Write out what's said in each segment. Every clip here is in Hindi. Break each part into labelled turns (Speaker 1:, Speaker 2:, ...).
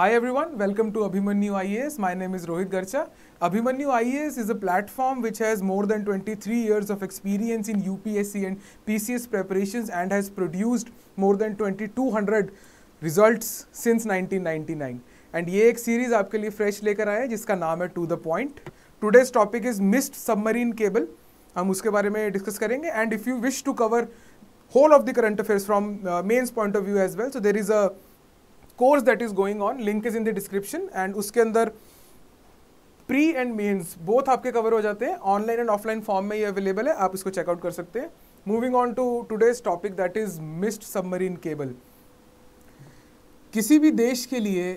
Speaker 1: Hi everyone, welcome to Abhimanyu IAS. My name is Rohit Garcha. Abhimanyu IAS is a platform which has more than 23 years of experience in UPSC and PCS preparations and has produced more than 2200 results since 1999. And ये एक सीरीज आपके लिए फ्रेश लेकर आया है जिसका नाम है to the point today's topic is MIST submarine cable हम उसके बारे में डिस्कस करेंगे and if you wish to cover whole of the current affairs from mains point of view as well so there is a course that is going on link is in the description and उसके अंदर प्री एंड मेन्स बोथ आपके कवर हो जाते हैं ऑनलाइन एंड ऑफलाइन फॉर्म में ये अवेलेबल है आप इसको चेकआउट कर सकते हैं moving on to today's topic that is MIST submarine cable किसी भी देश के लिए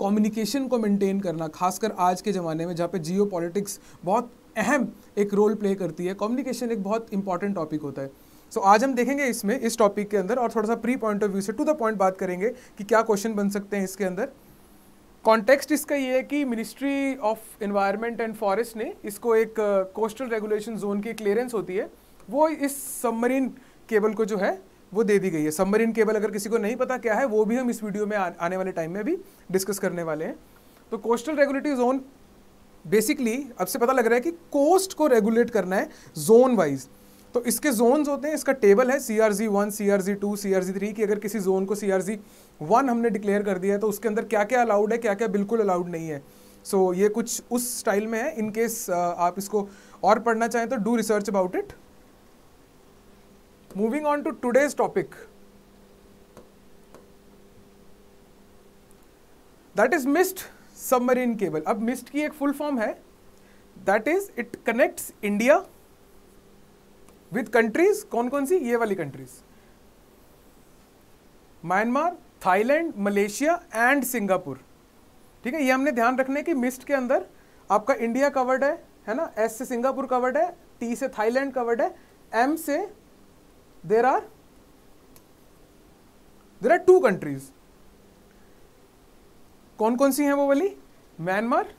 Speaker 1: कम्युनिकेशन को मेंटेन करना खासकर आज के ज़माने में जहाँ पे जियो बहुत अहम एक रोल प्ले करती है कम्युनिकेशन एक बहुत इंपॉर्टेंट टॉपिक होता है सो so, आज हम देखेंगे इसमें इस टॉपिक के अंदर और थोड़ा सा प्री पॉइंट ऑफ व्यू से टू द पॉइंट बात करेंगे कि क्या क्वेश्चन बन सकते हैं इसके अंदर कॉन्टेक्स्ट इसका ये है कि ministry of environment and forest ने इसको एक कोस्टल रेगुलेशन जोन की क्लियरेंस होती है वो इस सबमरीन केबल को जो है वो दे दी गई है सबमरीन केबल अगर किसी को नहीं पता क्या है वो भी हम इस वीडियो में आ, आने वाले टाइम में भी डिस्कस करने वाले हैं तो कोस्टल रेगुलेटरी जोन बेसिकली अब से पता लग रहा है कि कोस्ट को रेगुलेट करना है जोन वाइज तो इसके जोन्स होते हैं इसका टेबल है C R Z one C R Z two C R Z three की अगर किसी जोन को सी आर जी वन हमने डिक्लेयर कर दिया है तो उसके अंदर क्या क्या अलाउड है क्या क्या बिल्कुल अलाउड नहीं है सो so, ये कुछ उस स्टाइल में है इनकेस आप इसको और पढ़ना चाहें तो do research about it moving on to today's topic that is MIST submarine cable अब मिस्ड की एक फुल फॉर्म है that is it connects India with countries कौन कौन सी ये वाली countries Myanmar Thailand Malaysia and Singapore ठीक है ये हमने ध्यान रखना है कि मिस्ट के अंदर आपका इंडिया कवर्ड है है ना एस से सिंगापुर कवर्ड है टी से थाईलैंड कवर्ड है एम से there are there are two countries कौन कौन सी हैं वो वाली म्यांमार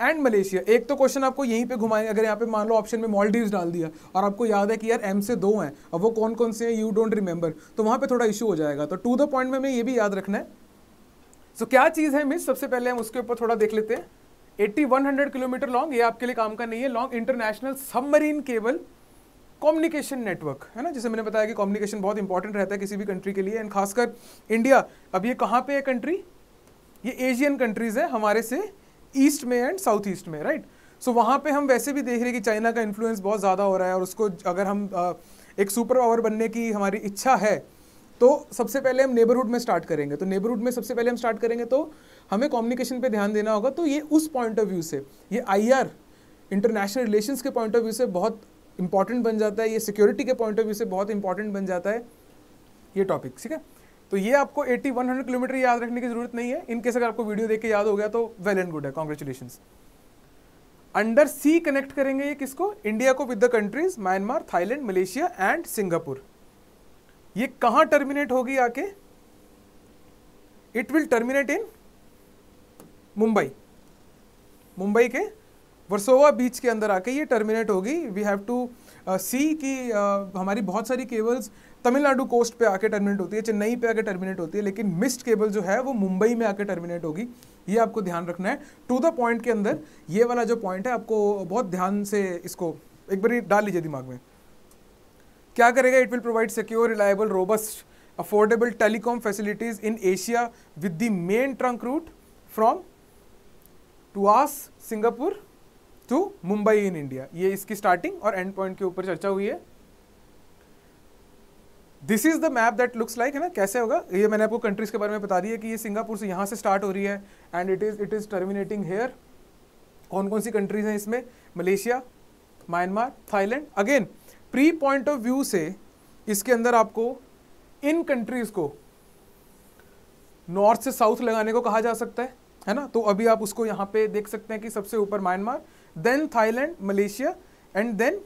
Speaker 1: एंड मलेशिया एक तो क्वेश्चन आपको यहीं पे घुमाएंगे अगर यहाँ पे मान लो ऑप्शन में मॉलडीव्स डाल दिया और आपको याद है कि यार एम से दो हैं अब वो कौन कौन से हैं यू डोंट रिमेंबर तो वहाँ पे थोड़ा इशू हो जाएगा तो टू द पॉइंट में हमें ये भी याद रखना है सो so, क्या चीज़ है मिस सबसे पहले हम उसके ऊपर थोड़ा देख लेते हैं eighty one hundred kilometre long ये आपके लिए काम का नहीं है long international submarine cable communication network है ना जैसे मैंने बताया कि कम्युनिकेशन बहुत इंपॉर्टेंट रहता है किसी भी कंट्री के लिए एंड खासकर इंडिया अब ये कहाँ पे है कंट्री ये एशियन कंट्रीज़ है हमारे से ईस्ट में एंड साउथ ईस्ट में राइट सो वहाँ पे हम वैसे भी देख रहे हैं कि चाइना का इन्फ्लुएंस बहुत ज़्यादा हो रहा है और उसको अगर हम एक सुपर पावर बनने की हमारी इच्छा है तो सबसे पहले हम नेबरहुड में स्टार्ट करेंगे तो नेबरहुड में सबसे पहले हम स्टार्ट करेंगे तो हमें कम्युनिकेशन पे ध्यान देना होगा तो ये उस पॉइंट ऑफ व्यू से ये आईआर इंटरनेशनल रिलेशंस के पॉइंट ऑफ व्यू से बहुत इंपॉर्टेंट बन जाता है ये सिक्योरिटी के पॉइंट ऑफ व्यू से बहुत इंपॉर्टेंट बन जाता है ये टॉपिक ठीक है तो ये आपको 80 100 किलोमीटर याद रखने की जरूरत नहीं है इनकेस अगर आपको वीडियो देख के याद हो गया तो वेल एंड गुड है कॉन्ग्रेचुलेशन अंडर सी कनेक्ट करेंगे ये किसको इंडिया को with the countries Myanmar Thailand Malaysia and Singapore ये कहां टर्मिनेट होगी आके it will terminate in Mumbai Mumbai के वर्सोवा बीच के अंदर आके ये टर्मिनेट होगी वी हैव टू सी कि हमारी बहुत सारी केबल्स तमिलनाडु कोस्ट पे आके टर्मिनेट होती है चेन्नई पे आके टर्मिनेट होती है लेकिन मिस्ड केबल जो है वो मुंबई में आके टर्मिनेट होगी ये आपको ध्यान रखना है टू द पॉइंट के अंदर ये वाला जो पॉइंट है आपको बहुत ध्यान से इसको एक बार डाल लीजिए दिमाग में क्या करेगा it will provide secure reliable robust affordable telecom facilities in Asia with the main trunk route from Tuas Singapore to Mumbai in India ये इसकी स्टार्टिंग और एंड पॉइंट के ऊपर चर्चा हुई है this is the map that looks like है ना कैसे होगा ये मैंने आपको कंट्रीज के बारे में बता दिया कि ये सिंगापुर से यहां से स्टार्ट हो रही है and it is it is terminating here कौन कौन सी कंट्रीज हैं इसमें Malaysia Myanmar Thailand again pre point of view से इसके अंदर आपको इन कंट्रीज को नॉर्थ से साउथ लगाने को कहा जा सकता है है ना तो अभी आप उसको यहाँ पे देख सकते हैं कि सबसे ऊपर Myanmar then Thailand Malaysia and then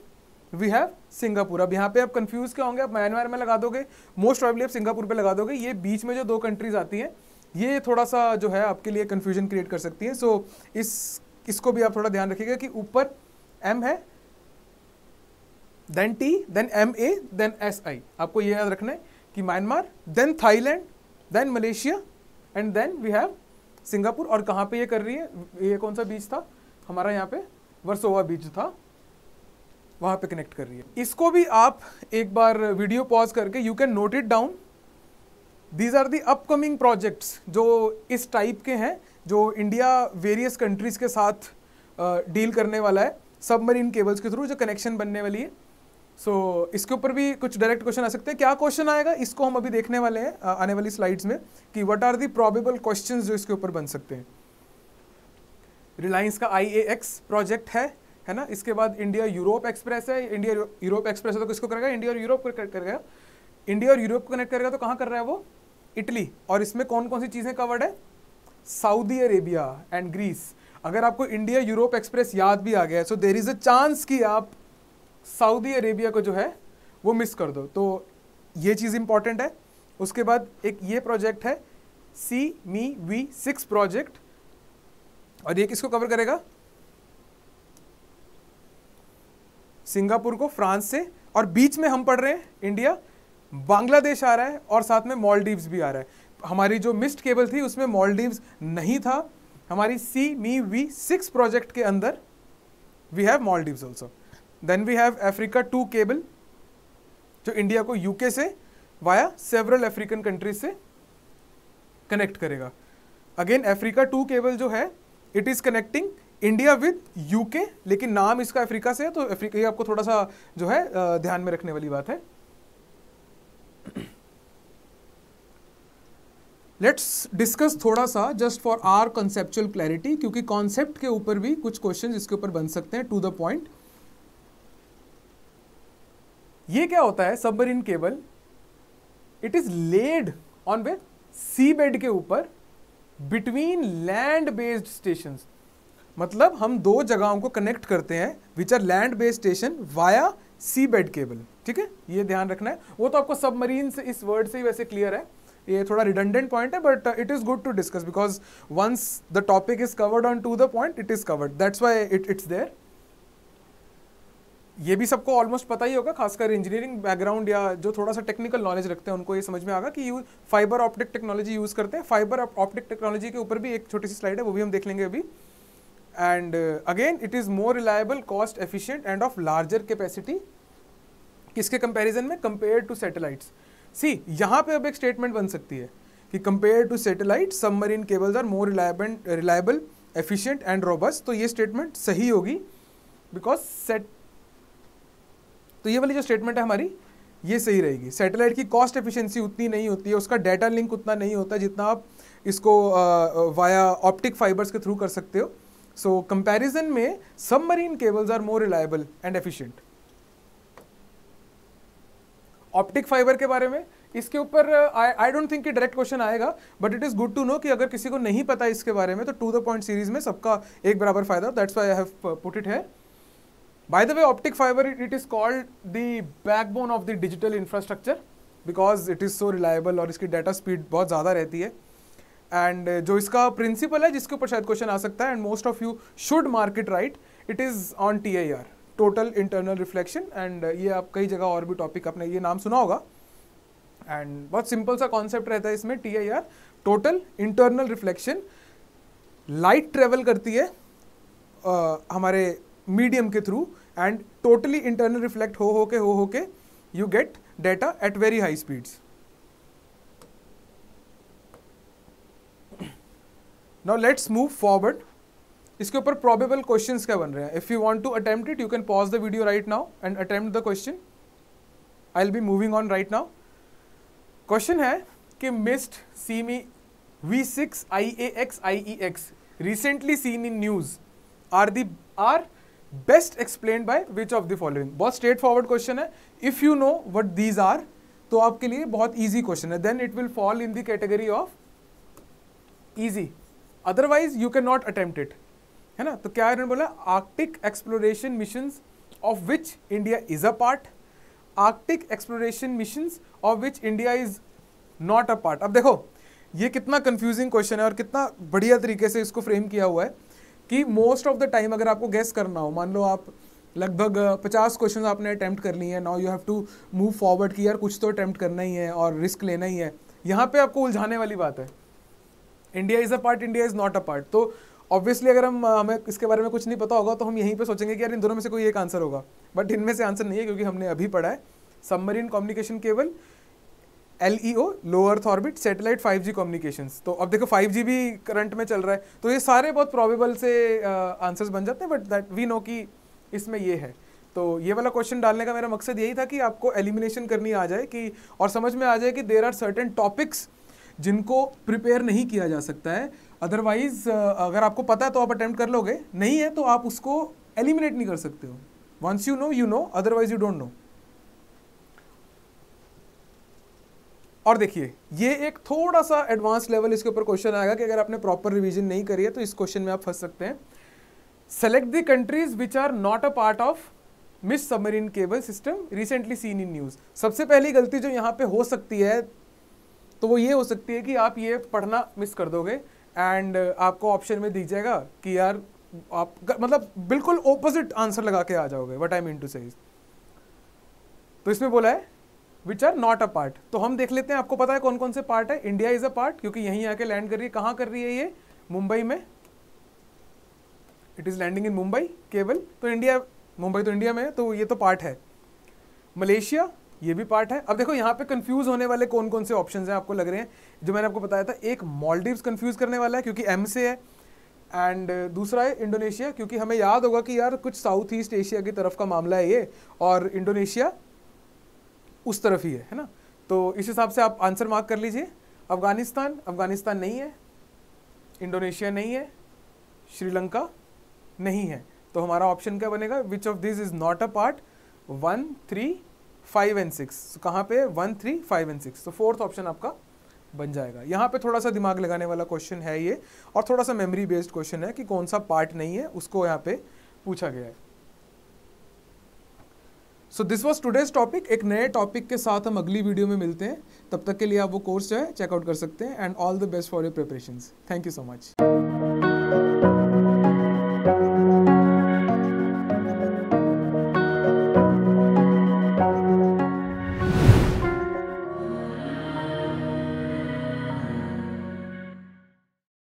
Speaker 1: we have Singapore अब यहाँ पे आप कंफ्यूज क्या होंगे आप म्यांमार में लगा दोगे मोस्ट ऑबली आप सिंगापुर पे लगा दोगे ये बीच में जो दो कंट्रीज आती हैं ये थोड़ा सा जो है आपके लिए कन्फ्यूजन क्रिएट कर सकती है सो so, इस इसको भी आप थोड़ा ध्यान रखिएगा कि ऊपर एम है then T then M A then S I आपको ये याद रखना है कि Myanmar then Thailand then Malaysia and then we have Singapore और कहाँ पे ये कर रही है ये कौन सा बीच था हमारा यहाँ पे वर्सोवा बीच था वहाँ पे कनेक्ट कर रही है इसको भी आप एक बार वीडियो पॉज करके you can note it down these are the upcoming projects जो इस टाइप के हैं जो इंडिया वेरियस कंट्रीज के साथ डील करने वाला है सबमरीन केबल्स के थ्रू जो कनेक्शन बनने वाली है सो so, इसके ऊपर भी कुछ डायरेक्ट क्वेश्चन आ सकते हैं क्या क्वेश्चन आएगा इसको हम अभी देखने वाले हैं आने वाली स्लाइड्स में कि what are the probable questions जो इसके ऊपर बन सकते हैं रिलायंस का आई प्रोजेक्ट है है ना इसके बाद इंडिया यूरोप एक्सप्रेस है इंडिया यूरोप एक्सप्रेस है तो किसको करेगा इंडिया और यूरोप को कनेक्ट करेगा इंडिया और यूरोप को कनेक्ट करेगा तो कहाँ कर रहा है वो इटली और इसमें कौन कौन सी चीज़ें कवर्ड है सऊदी अरेबिया एंड ग्रीस अगर आपको इंडिया यूरोप एक्सप्रेस याद भी आ गया है सो देर इज़ अ चांस कि आप सऊदी अरेबिया को जो है वो मिस कर दो तो ये चीज़ इंपॉर्टेंट है उसके बाद एक ये प्रोजेक्ट है सी मी वी सिक्स प्रोजेक्ट और ये किसको कवर करेगा सिंगापुर को फ्रांस से और बीच में हम पढ़ रहे हैं इंडिया बांग्लादेश आ रहा है और साथ में मॉलडीव्स भी आ रहा है हमारी जो मिस्ड केबल थी उसमें मॉलडीव्स नहीं था हमारी सी मी वी सिक्स प्रोजेक्ट के अंदर we have Maldives also then we have Africa two cable जो इंडिया को यूके से वाया सेवरल अफ्रीकन कंट्रीज से कनेक्ट करेगा अगेन अफ्रीका टू केबल जो है it is connecting India with UK लेकिन नाम इसका अफ्रीका से है तो अफ्रीका ये आपको थोड़ा सा जो है ध्यान में रखने वाली बात है लेट्स डिस्कस थोड़ा सा just for our conceptual clarity क्योंकि कॉन्सेप्ट के ऊपर भी कुछ क्वेश्चन इसके ऊपर बन सकते हैं टू द पॉइंट ये क्या होता है submarine cable it is laid on way sea bed के ऊपर बिटवीन लैंड बेस्ड स्टेशन मतलब हम दो जगहों को कनेक्ट करते हैं which are land based station via sea bed cable ठीक है ये ध्यान रखना है वो तो आपको सबमरीन से इस वर्ड से ही वैसे क्लियर है ये थोड़ा रिडंडेंट पॉइंट है but it is good to discuss because once the topic is covered on to the point it is covered that's why it it's there ये भी सबको ऑलमोस्ट पता ही होगा खासकर इंजीनियरिंग बैकग्राउंड या जो थोड़ा सा टेक्निकल नॉलेज रखते हैं उनको ये समझ में आगा कि you fibre optic technology use करते हैं फाइबर ऑप्टिक टेक्नोलॉजी के ऊपर भी एक छोटी सी स्लाइड है वो भी हम देख लेंगे अभी and again it is more reliable cost efficient and of larger capacity किसके कंपेरिजन में कंपेयर टू सैटेलाइट्स सी यहाँ पे अब एक स्टेटमेंट बन सकती है कि compare to satellite submarine cables are more reliable reliable efficient and robust तो ये स्टेटमेंट सही होगी बिकॉज सेट तो ये वाली जो स्टेटमेंट है हमारी ये सही रहेगी सैटेलाइट की कॉस्ट एफिशिएंसी उतनी नहीं होती है उसका डाटा लिंक उतना नहीं होता जितना आप इसको वाया ऑप्टिक फाइबर्स के थ्रू कर सकते हो सो कंपैरिजन में submarine cables are more reliable and efficient optic fibre के बारे में इसके ऊपर आई डोंट थिंक कि डायरेक्ट क्वेश्चन आएगा but it is good to know कि अगर किसी को नहीं पता इसके बारे में तो टू द पॉइंट सीरीज में सबका एक बराबर फायदा that's why I have put it है By the way, optic fiber, it, it is called the backbone of the digital infrastructure because it is so reliable और इसकी डाटा स्पीड बहुत ज़्यादा रहती है एंड uh, जो इसका प्रिंसिपल है जिसके ऊपर शायद क्वेश्चन आ सकता है and most of you should mark it right it is on T I R total internal reflection and ये आप कई जगह और भी टॉपिक आपने ये नाम सुना होगा एंड बहुत सिंपल सा कॉन्सेप्ट रहता है इसमें T I R total internal reflection light travel करती है आ, uh, हमारे मीडियम के through and totally internal reflect हो हो के हो हो के you get data at very high speeds now let's move forward इसके ऊपर प्रॉबेबल क्वेश्चंस क्या बन रहे हैं if you want to attempt it you can pause the video right now and attempt the question I will be moving on right now question है कि मिस्ड सी मी वी six I A X I E X recently seen in news are there best explain by which of the following बहुत स्ट्रेट फॉरवर्ड क्वेश्चन है if you know what these are तो आपके लिए बहुत ईजी क्वेश्चन है then it will fall in the category of easy otherwise you can not attempt it है ना तो क्या इन्होंने बोला Arctic exploration mission of which India is a part Arctic exploration mission of which India is not a part अब देखो ये कितना कंफ्यूजिंग क्वेश्चन है और कितना बढ़िया तरीके से इसको फ्रेम किया हुआ है कि मोस्ट ऑफ द टाइम अगर आपको गेस करना हो मान लो आप लगभग पचास क्वेश्चन आपने अटैम्प्ट कर लिए हैं now you have to move forward कि यार कुछ तो अटैम्प्ट करना ही है और रिस्क लेना ही है यहाँ पे आपको उलझाने वाली बात है India is a part India is not a part तो ऑब्वियसली अगर हम हमें इसके बारे में कुछ नहीं पता होगा तो हम यहीं पे सोचेंगे कि यार इन दोनों में से कोई एक आंसर होगा बट इनमें से आंसर नहीं है क्योंकि हमने अभी पढ़ा है submarine communication cable L E O low earth earth orbit satellite five G communication तो अब देखो फाइव जी भी करंट में चल रहा है तो ये सारे बहुत प्रॉबेबल से आंसर्स uh, बन जाते हैं बट दैट वी नो कि इसमें ये है तो ये वाला क्वेश्चन डालने का मेरा मकसद यही था कि आपको एलिमिनेशन करनी आ जाए कि और समझ में आ जाए कि देर आर सर्टन टॉपिक्स जिनको प्रिपेयर नहीं किया जा सकता है अदरवाइज अगर आपको पता है तो आप अटैम्प्ट कर लोगे नहीं है तो आप उसको एलिमिनेट नहीं कर सकते हो once you know you know otherwise you don't know और देखिए ये एक थोड़ा सा एडवांस लेवल इसके ऊपर क्वेश्चन आएगा कि अगर आपने प्रॉपर रिवीजन नहीं करी है तो इस क्वेश्चन में आप फंस सकते हैं select the countries which are not a part of MIST submarine cable system recently seen in news सबसे पहली गलती जो यहाँ पे हो सकती है तो वो ये हो सकती है कि आप ये पढ़ना मिस कर दोगे एंड आपको ऑप्शन में दी जाएगा कि यार आप मतलब बिल्कुल ओपोजिट आंसर लगा के आ जाओगे वट आई मीन टू से तो इसमें बोला है which are not a part तो हम देख लेते हैं आपको पता है कौन कौन से पार्ट है इंडिया इज अ पार्ट क्योंकि यहीं आके लैंड कर रही है कहां कर रही है ये मुंबई में it is landing in Mumbai केवल तो इंडिया मुंबई तो इंडिया में है तो ये तो पार्ट है मलेशिया ये भी पार्ट है अब देखो यहाँ पे कंफ्यूज होने वाले कौन कौन से ऑप्शन हैं आपको लग रहे हैं जो मैंने आपको बताया था एक मॉलडीव्स कंफ्यूज करने वाला है क्योंकि एम से है एंड दूसरा है इंडोनेशिया क्योंकि हमें याद होगा कि यार कुछ साउथ ईस्ट एशिया की तरफ का मामला है ये और इंडोनेशिया उस तरफ ही है है ना तो इस हिसाब से आप आंसर मार्क कर लीजिए अफगानिस्तान अफगानिस्तान नहीं है इंडोनेशिया नहीं है श्रीलंका नहीं है तो हमारा ऑप्शन क्या बनेगा which of this is not a part one three five and six कहाँ पे one three five and six तो फोर्थ ऑप्शन आपका बन जाएगा यहाँ पे थोड़ा सा दिमाग लगाने वाला क्वेश्चन है ये और थोड़ा सा मेमोरी बेस्ड क्वेश्चन है कि कौन सा पार्ट नहीं है उसको यहाँ पे पूछा गया है so this was today's topic एक नए टॉपिक के साथ हम अगली वीडियो में मिलते हैं तब तक के लिए आप वो कोर्स जो है चेकआउट कर सकते हैं and all the best for your preparation thank you so much